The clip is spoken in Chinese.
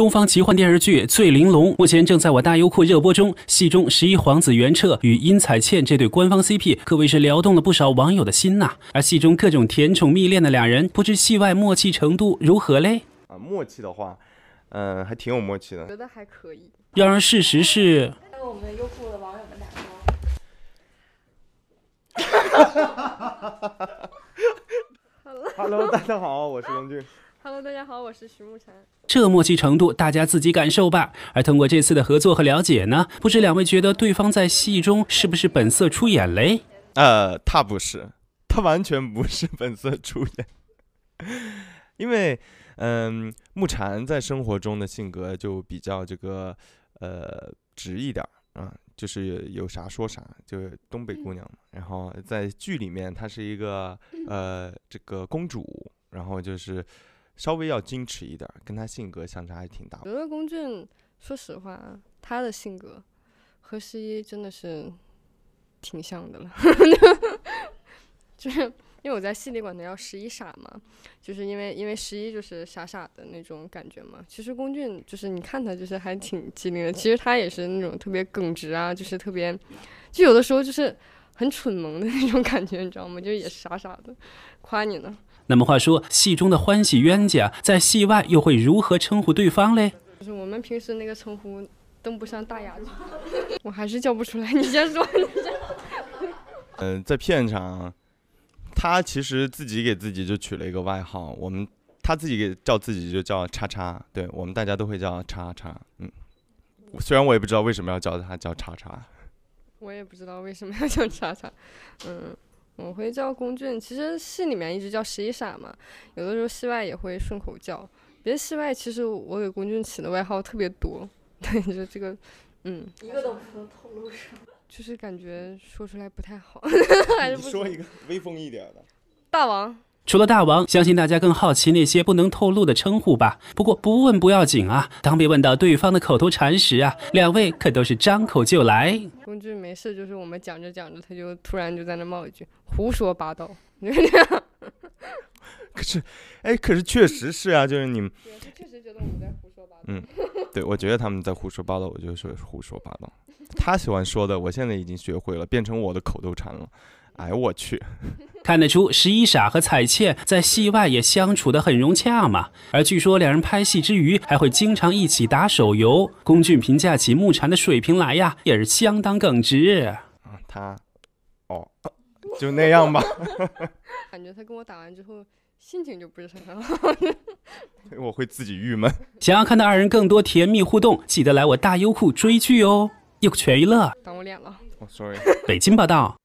东方奇幻电视剧《醉玲珑》目前正在我大优酷热播中，戏中十一皇子元彻与殷采倩这对官方 CP 可谓是撩动了不少网友的心呐。而戏中各种甜宠蜜恋的两人，不知戏外默契程度如何嘞？啊，默契的话，嗯，还挺有默契的，觉得还可以。要让事实是，我们优酷的网友们，哈，喽，h e l l o 大家好，我是龙俊。Hello，大家好，我是徐慕蝉。这默契程度，大家自己感受吧。而通过这次的合作和了解呢，不知两位觉得对方在戏中是不是本色出演嘞？呃，他不是，他完全不是本色出演。因为，嗯，木禅在生活中的性格就比较这个，呃，直一点啊，就是有啥说啥，就是东北姑娘嘛。然后在剧里面，她是一个呃，这个公主，然后就是。稍微要矜持一点，跟他性格相差还挺大。我觉得龚俊，说实话，他的性格和十一真的是挺像的了。就是因为我在戏里管他叫十一傻嘛，就是因为因为十一就是傻傻的那种感觉嘛。其实龚俊就是你看他就是还挺机灵的，其实他也是那种特别耿直啊，就是特别就有的时候就是很蠢萌的那种感觉，你知道吗？就也傻傻的，夸你呢。那么话说，戏中的欢喜冤家在戏外又会如何称呼对方嘞？就是我们平时那个称呼登不上大雅之堂，我还是叫不出来。你先说，你先。嗯，在片场，他其实自己给自己就取了一个外号，我们他自己给叫自己就叫叉叉。对我们大家都会叫叉叉。嗯，虽然我也不知道为什么要叫他叫叉叉，我也不知道为什么要叫叉叉。嗯。我会叫龚俊，其实戏里面一直叫十一傻嘛，有的时候戏外也会顺口叫。别戏外，其实我给龚俊起的外号特别多。对，你说这个，嗯，一个都不能透露 就是感觉说出来不太好。你说一个威风一点的，大王。除了大王，相信大家更好奇那些不能透露的称呼吧。不过不问不要紧啊，当被问到对方的口头禅时啊，两位可都是张口就来。工具没事，就是我们讲着讲着，他就突然就在那冒一句胡说八道，就是这样。可是，哎，可是确实是啊，就是你们确实觉得我们在胡说八道。嗯，对，我觉得他们在胡说八道，我就说胡说八道。他喜欢说的，我现在已经学会了，变成我的口头禅了。哎我去，看得出十一傻和彩倩在戏外也相处得很融洽嘛。而据说两人拍戏之余还会经常一起打手游。龚俊评价起木蝉的水平来呀，也是相当耿直。他，哦，就那样吧。感觉他跟我打完之后心情就不是很好。我会自己郁闷。想要看到二人更多甜蜜互动，记得来我大优酷追剧哦。优酷全娱乐。挡我脸了，sorry 哦、。北京报道。